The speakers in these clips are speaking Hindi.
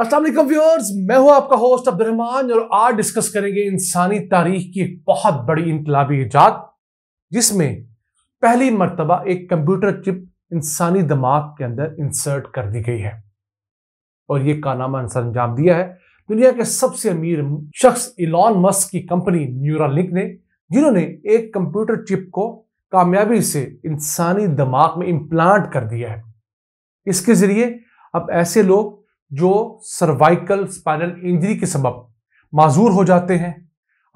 असलम व्यूअर्स मैं हूं आपका होस्ट रहमान और आज डिस्कस करेंगे इंसानी तारीख की एक बहुत बड़ी इनकलाबी ईजाद जिसमें पहली मरतबा एक कंप्यूटर चिप इंसानी दिमाग के अंदर इंसर्ट कर दी गई है और ये कारनामा इंसान अंजाम दिया है दुनिया के सबसे अमीर शख्स इलॉन मस्क की कंपनी न्यूरालिंक ने जिन्होंने एक कंप्यूटर चिप को कामयाबी से इंसानी दिमाग में इम्प्लांट कर दिया है इसके जरिए अब ऐसे लोग जो सर्वाइकल स्पाइनल इंजरी के सबब माजूर हो जाते हैं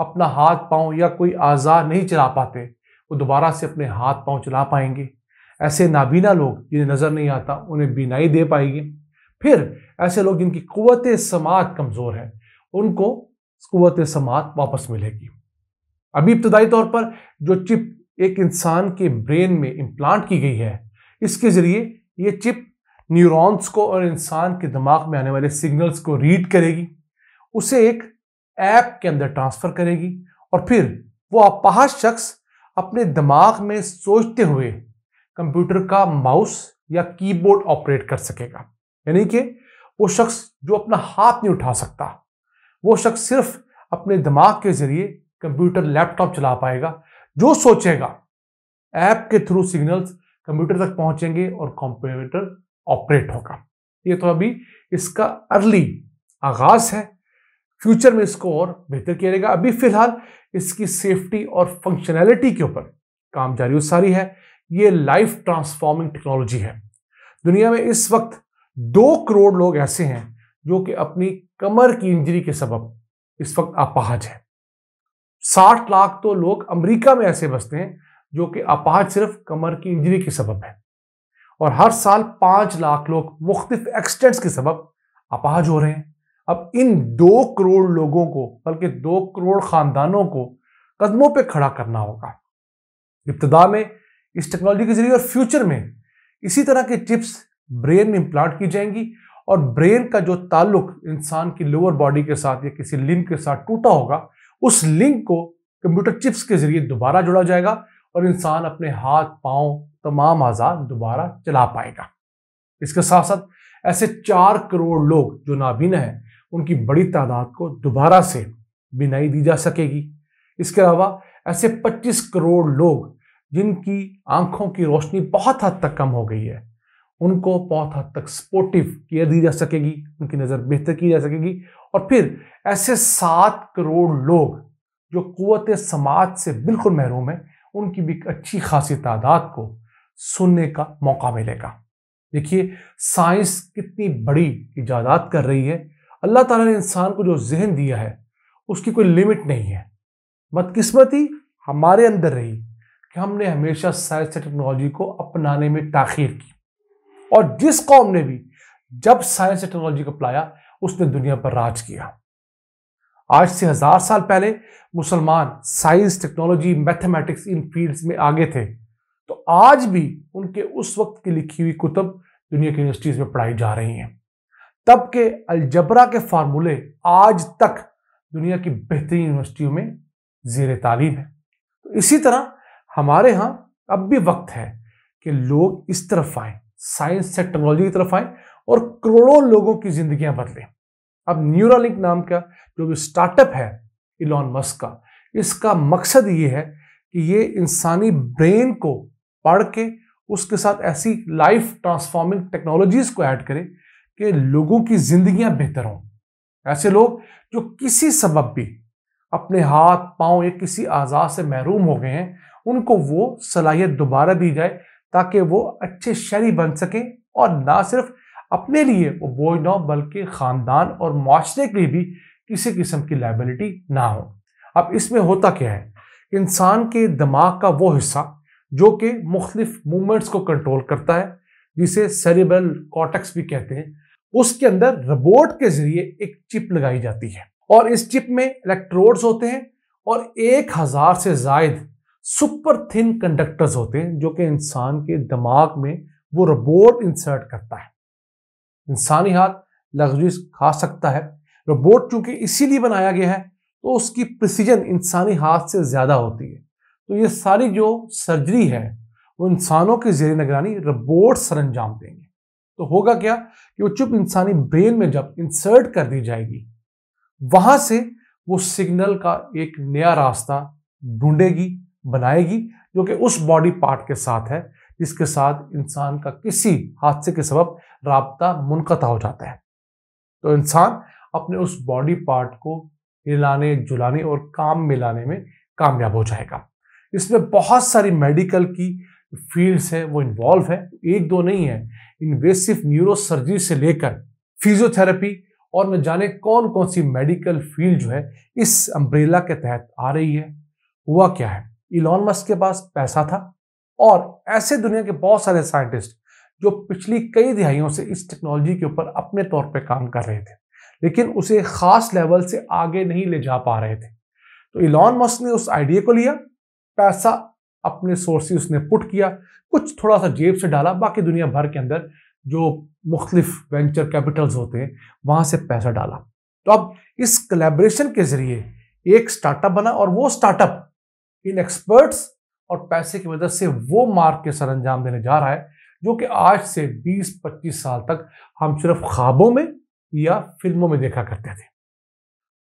अपना हाथ पांव या कोई आज़ार नहीं चला पाते वो दोबारा से अपने हाथ पांव चला पाएंगे ऐसे नाबीना लोग जिन्हें नज़र नहीं आता उन्हें बीनाई दे पाएगी फिर ऐसे लोग जिनकी क़वत समात कमज़ोर है उनको क़वत समात वापस मिलेगी अभी इब्तदाई तौर पर जो चिप एक इंसान के ब्रेन में इम्प्लांट की गई है इसके ज़रिए ये चिप न्यूरॉन्स को और इंसान के दिमाग में आने वाले सिग्नल्स को रीड करेगी उसे एक ऐप के अंदर ट्रांसफ़र करेगी और फिर वो अपाहज शख्स अपने दिमाग में सोचते हुए कंप्यूटर का माउस या कीबोर्ड ऑपरेट कर सकेगा यानी कि वो शख्स जो अपना हाथ नहीं उठा सकता वो शख्स सिर्फ अपने दिमाग के जरिए कंप्यूटर लैपटॉप चला पाएगा जो सोचेगा ऐप के थ्रू सिग्नल्स कंप्यूटर तक पहुंचेंगे और कंप्यूटर ऑपरेट होगा ये तो अभी इसका अर्ली आगाज है फ्यूचर में इसको और बेहतर किया जाएगा अभी फिलहाल इसकी सेफ्टी और फंक्शनैलिटी के ऊपर काम जारी सारी है ये लाइफ ट्रांसफॉर्मिंग टेक्नोलॉजी है दुनिया में इस वक्त दो करोड़ लोग ऐसे हैं जो कि अपनी कमर की इंजरी के सबब इस वक्त अपाहज है साठ लाख तो लोग अमेरिका में ऐसे बसते हैं जो कि अपाहज सिर्फ कमर की इंजरी के सबब है और हर साल पांच लाख लोग मुख्तफ एक्सीडेंट्स के सबब अपाज हो रहे हैं अब इन दो करोड़ लोगों को बल्कि दो करोड़ खानदानों को कदमों पर खड़ा करना होगा इब्तदा में इस टेक्नोलॉजी के जरिए और फ्यूचर में इसी तरह के चिप्स ब्रेन में इम्प्लांट की जाएंगी और ब्रेन का जो ताल्लुक इंसान की लोअर बॉडी के साथ या किसी लिंक के साथ टूटा होगा उस लिंक को कंप्यूटर चिप्स के जरिए दोबारा जोड़ा जाएगा और इंसान अपने हाथ पांव तमाम आज़ाद दोबारा चला पाएगा इसके साथ साथ ऐसे चार करोड़ लोग जो नाबीना हैं उनकी बड़ी तादाद को दोबारा से बिनाई दी जा सकेगी इसके अलावा ऐसे 25 करोड़ लोग जिनकी आंखों की रोशनी बहुत हद तक कम हो गई है उनको बहुत हद तक सपोर्टिव केयर दी जा सकेगी उनकी नज़र बेहतर की जा सकेगी और फिर ऐसे सात करोड़ लोग जो क़वत समाज से बिल्कुल महरूम है उनकी भी अच्छी खासी तादाद को सुनने का मौका मिलेगा देखिए साइंस कितनी बड़ी इजादात कर रही है अल्लाह ताला ने इंसान को जो जहन दिया है उसकी कोई लिमिट नहीं है बदकिस्मती हमारे अंदर रही कि हमने हमेशा साइंस से टेक्नोलॉजी को अपनाने में ताखिर की और जिस कौम ने भी जब साइंस से टेक्नोलॉजी को अपनाया उसने दुनिया पर राज किया आज से हज़ार साल पहले मुसलमान science technology mathematics in fields में आगे थे आज भी उनके उस वक्त की लिखी हुई कुतब दुनिया की यूनिवर्सिटीज में पढ़ाई जा रही हैं तब के अलजबरा के फार्मूले आज तक दुनिया की बेहतरीन यूनिवर्सिटियों में जेर तालीम है तो इसी तरह हमारे यहाँ अब भी वक्त है कि लोग इस तरफ आए साइंस से टेक्नोलॉजी की तरफ आए और करोड़ों लोगों की जिंदगियां बदलें अब न्यूरालिंक नाम का जो भी स्टार्टअप है इलॉन मस्क का इसका मकसद ये है कि ये इंसानी ब्रेन को पढ़ के उसके साथ ऐसी लाइफ ट्रांसफॉर्मिंग टेक्नोलॉजीज को ऐड करें कि लोगों की जिंदगियां बेहतर हों ऐसे लोग जो किसी सबब भी अपने हाथ पांव या किसी आज़ा से महरूम हो गए हैं उनको वो सलाहियत दोबारा दी जाए ताकि वो अच्छे शहरी बन सकें और ना सिर्फ अपने लिए वो बोझ ना हो बल्कि ख़ानदान और माशरे के लिए भी किसी किस्म की लाइबिलिटी ना हो अब इसमें होता क्या है इंसान के दिमाग का वो हिस्सा जो कि मुख्तफ मूवमेंट्स को कंट्रोल करता है जिसे सेरिबल कॉटक्स भी कहते हैं उसके अंदर रोबोट के जरिए एक चिप लगाई जाती है और इस चिप में इलेक्ट्रोड्स होते हैं और एक हज़ार से जायद सुपर थिन कंडक्टर्स होते हैं जो कि इंसान के दिमाग में वो रोबोट इंसर्ट करता है इंसानी हाथ लग्जरीज खा सकता है रोबोट चूंकि इसीलिए बनाया गया है तो उसकी प्रिसीजन इंसानी हाथ से ज़्यादा होती है तो ये सारी जो सर्जरी है वो इंसानों की जेर निगरानी रोबोट सर अंजाम देंगे तो होगा क्या कि वो चुप इंसानी ब्रेन में जब इंसर्ट कर दी जाएगी वहां से वो सिग्नल का एक नया रास्ता ढूंढेगी बनाएगी जो कि उस बॉडी पार्ट के साथ है जिसके साथ इंसान का किसी हादसे के सबब रबता मुनकता हो जाता है तो इंसान अपने उस बॉडी पार्ट को हिलाने जुलाने और काम में लाने में कामयाब हो जाएगा इसमें बहुत सारी मेडिकल की फील्ड्स हैं वो इन्वॉल्व है एक दो नहीं है इन्वेसिव न्यूरो सर्जरी से लेकर फिजियोथेरेपी और न जाने कौन कौन सी मेडिकल फील्ड जो है इस अम्ब्रेला के तहत आ रही है हुआ क्या है इलॉन मस्क के पास पैसा था और ऐसे दुनिया के बहुत सारे साइंटिस्ट जो पिछली कई दिहाइयों से इस टेक्नोलॉजी के ऊपर अपने तौर पर काम कर रहे थे लेकिन उसे खास लेवल से आगे नहीं ले जा पा रहे थे तो इलॉन मस्क ने उस आइडिया को लिया पैसा अपने सोर्स ने उसने पुट किया कुछ थोड़ा सा जेब से डाला बाकी दुनिया भर के अंदर जो मुख्तलिफ वेंचर कैपिटल्स होते हैं वहाँ से पैसा डाला तो अब इस कलेब्रेशन के जरिए एक स्टार्टअप बना और वो स्टार्टअप इन एक्सपर्ट्स और पैसे की मदद से वो मार्ग के सर अंजाम देने जा रहा है जो कि आज से 20-25 साल तक हम सिर्फ ख्वाबों में या फिल्मों में देखा करते थे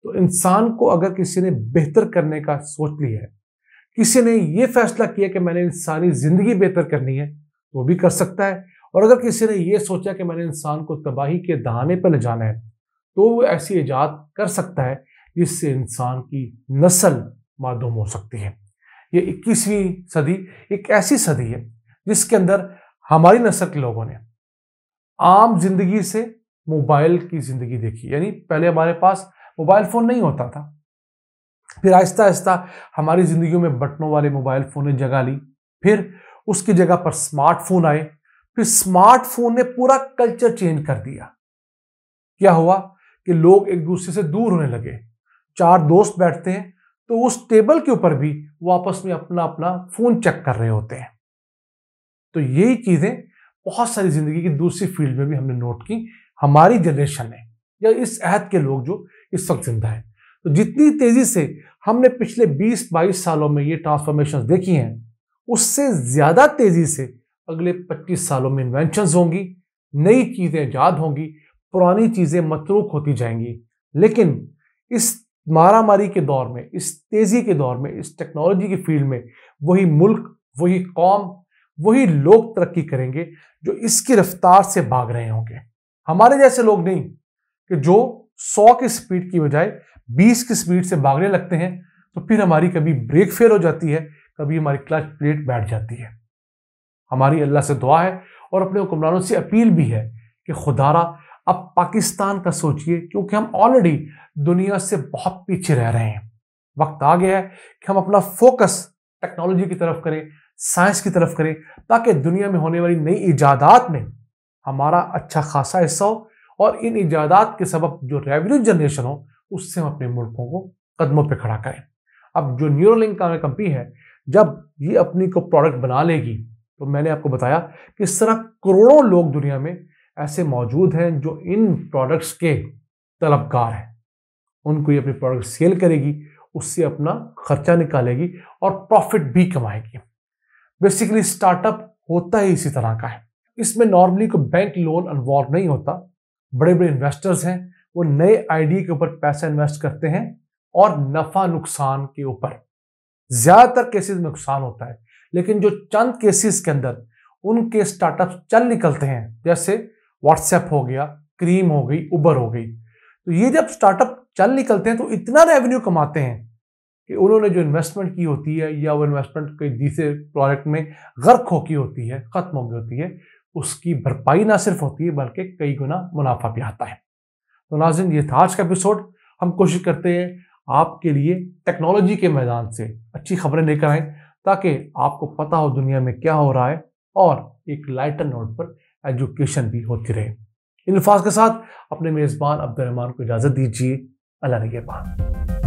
तो इंसान को अगर किसी ने बेहतर करने का सोच लिया है किसी ने यह फैसला किया कि मैंने इंसानी जिंदगी बेहतर करनी है तो वो भी कर सकता है और अगर किसी ने यह सोचा कि मैंने इंसान को तबाही के दहाने पर ले जाना है तो वो ऐसी ईजाद कर सकता है जिससे इंसान की नस्ल मादूम हो सकती है ये इक्कीसवीं सदी एक ऐसी सदी है जिसके अंदर हमारी नस्ल के लोगों ने आम जिंदगी से मोबाइल की जिंदगी देखी यानी पहले हमारे पास मोबाइल फोन नहीं होता था फिर आहिस्ता आहिस्ता हमारी ज़िंदगी में बटनों वाले मोबाइल फ़ोन ने जगह ली फिर उसकी जगह पर स्मार्टफोन आए फिर स्मार्टफोन ने पूरा कल्चर चेंज कर दिया क्या हुआ कि लोग एक दूसरे से दूर होने लगे चार दोस्त बैठते हैं तो उस टेबल के ऊपर भी वो आपस में अपना अपना फ़ोन चेक कर रहे होते हैं तो यही चीज़ें बहुत सारी ज़िंदगी की दूसरी फील्ड में भी हमने नोट की हमारी जनरेशन ने या इस अहद के लोग जो इस वक्त जिंदा है तो जितनी तेजी से हमने पिछले 20-22 सालों में ये ट्रांसफॉर्मेशन देखी हैं उससे ज़्यादा तेजी से अगले 25 सालों में इन्वेंशन होंगी नई चीज़ें ईजाद होंगी पुरानी चीज़ें मतरूक होती जाएंगी लेकिन इस मारामारी के दौर में इस तेज़ी के दौर में इस टेक्नोलॉजी की फील्ड में वही मुल्क वही कौम वही लोग तरक्की करेंगे जो इसकी रफ्तार से भाग रहे होंगे हमारे जैसे लोग नहीं कि जो सौ की स्पीड की बजाय बीस की स्पीड से भागने लगते हैं तो फिर हमारी कभी ब्रेक फेल हो जाती है कभी हमारी क्लच प्लेट बैठ जाती है हमारी अल्लाह से दुआ है और अपने हुक्मरानों से अपील भी है कि खुदारा अब पाकिस्तान का सोचिए क्योंकि हम ऑलरेडी दुनिया से बहुत पीछे रह रहे हैं वक्त आ गया है कि हम अपना फोकस टेक्नोलॉजी की तरफ करें साइंस की तरफ करें ताकि दुनिया में होने वाली नई ईजादात में हमारा अच्छा खासा हिस्सा हो और इन ईजादात के सबब जो रेवेन्यू जनरेशन हो उससे हम अपने मुल्कों को कदमों पर खड़ा करें अब जो न्यूरोलिंक का कंपनी है जब ये अपनी को प्रोडक्ट बना लेगी तो मैंने आपको बताया कि इस तरह करोड़ों लोग दुनिया में ऐसे मौजूद हैं जो इन प्रोडक्ट्स के तलबगार हैं उनको ये अपनी प्रोडक्ट सेल करेगी उससे अपना खर्चा निकालेगी और प्रॉफिट भी कमाएगी बेसिकली स्टार्टअप होता ही इसी तरह का है इसमें नॉर्मली कोई बैंक लोन इन्वॉल्व नहीं होता बड़े बड़े इन्वेस्टर्स हैं वो नए आइडिया के ऊपर पैसा इन्वेस्ट करते हैं और नफा नुकसान के ऊपर ज्यादातर केसेस में नुकसान होता है लेकिन जो चंद केसेस के अंदर उनके स्टार्टअप चल निकलते हैं जैसे व्हाट्सएप हो गया क्रीम हो गई उबर हो गई तो ये जब स्टार्टअप चल निकलते हैं तो इतना रेवेन्यू कमाते हैं कि उन्होंने जो इन्वेस्टमेंट की होती है या वो इन्वेस्टमेंट कई दूसरे प्रोडक्ट में गर्क हो की होती है ख़त्म हो गई होती है उसकी भरपाई ना सिर्फ होती है बल्कि कई गुना मुनाफा भी आता है तो नाजिन ये था आज का एपिसोड हम कोशिश करते हैं आपके लिए टेक्नोलॉजी के मैदान से अच्छी खबरें लेकर आए ताकि आपको पता हो दुनिया में क्या हो रहा है और एक लाइटर नोट पर एजुकेशन भी होती रहे इन अल्फाज के साथ अपने मेज़बान अब्दुलरहमान को इजाज़त दीजिए अल्लाह नगेबान